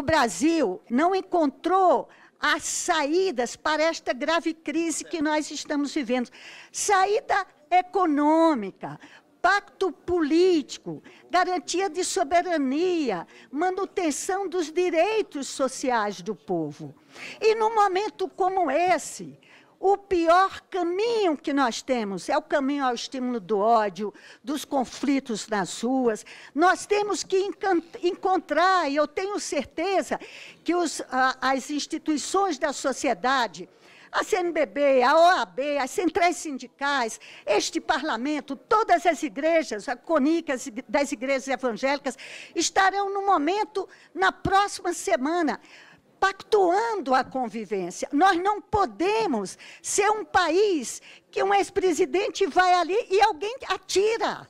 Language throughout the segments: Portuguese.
o Brasil não encontrou as saídas para esta grave crise que nós estamos vivendo. Saída econômica, pacto político, garantia de soberania, manutenção dos direitos sociais do povo. E num momento como esse, o pior caminho que nós temos é o caminho ao estímulo do ódio, dos conflitos nas ruas. Nós temos que encontrar, e eu tenho certeza que os, as instituições da sociedade, a CNBB, a OAB, as centrais sindicais, este parlamento, todas as igrejas, a CONIC, das igrejas evangélicas, estarão no momento, na próxima semana, pactuando a convivência. Nós não podemos ser um país que um ex-presidente vai ali e alguém atira.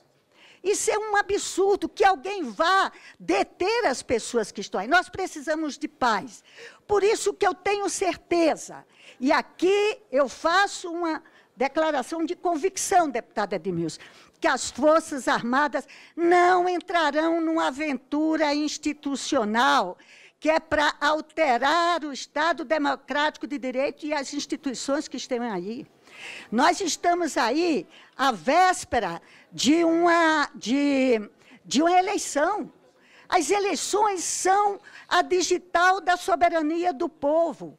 Isso é um absurdo que alguém vá deter as pessoas que estão aí. Nós precisamos de paz. Por isso que eu tenho certeza. E aqui eu faço uma declaração de convicção, deputada Edmilson, que as Forças Armadas não entrarão numa aventura institucional que é para alterar o Estado democrático de direito e as instituições que estão aí. Nós estamos aí à véspera de uma, de, de uma eleição. As eleições são a digital da soberania do povo.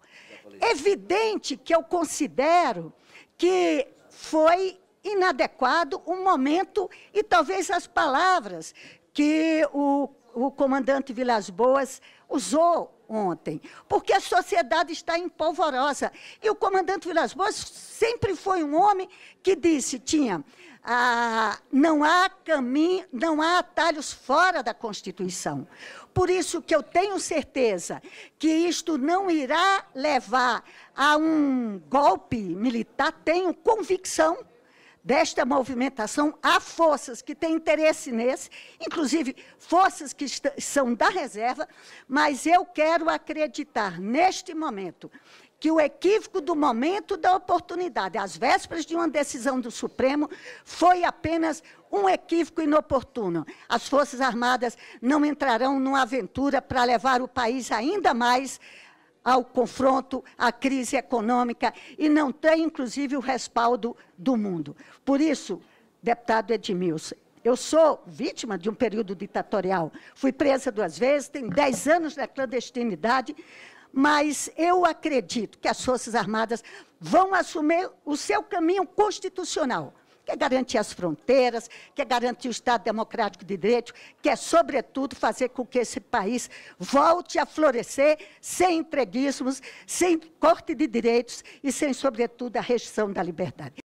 Evidente que eu considero que foi inadequado o um momento e talvez as palavras que o o comandante Vilas Boas usou ontem, porque a sociedade está em polvorosa. E o comandante Vilas Boas sempre foi um homem que disse, tinha, ah, não há caminho, não há atalhos fora da Constituição. Por isso que eu tenho certeza que isto não irá levar a um golpe militar, tenho convicção desta movimentação, há forças que têm interesse nesse, inclusive forças que são da reserva, mas eu quero acreditar neste momento que o equívoco do momento da oportunidade, às vésperas de uma decisão do Supremo, foi apenas um equívoco inoportuno. As Forças Armadas não entrarão numa aventura para levar o país ainda mais ao confronto, à crise econômica e não tem, inclusive, o respaldo do mundo. Por isso, deputado Edmilson, eu sou vítima de um período ditatorial. Fui presa duas vezes, tenho dez anos na clandestinidade, mas eu acredito que as Forças Armadas vão assumir o seu caminho constitucional quer garantir as fronteiras, quer garantir o Estado Democrático de Direito, quer, sobretudo, fazer com que esse país volte a florescer sem entreguismos, sem corte de direitos e sem, sobretudo, a restrição da liberdade.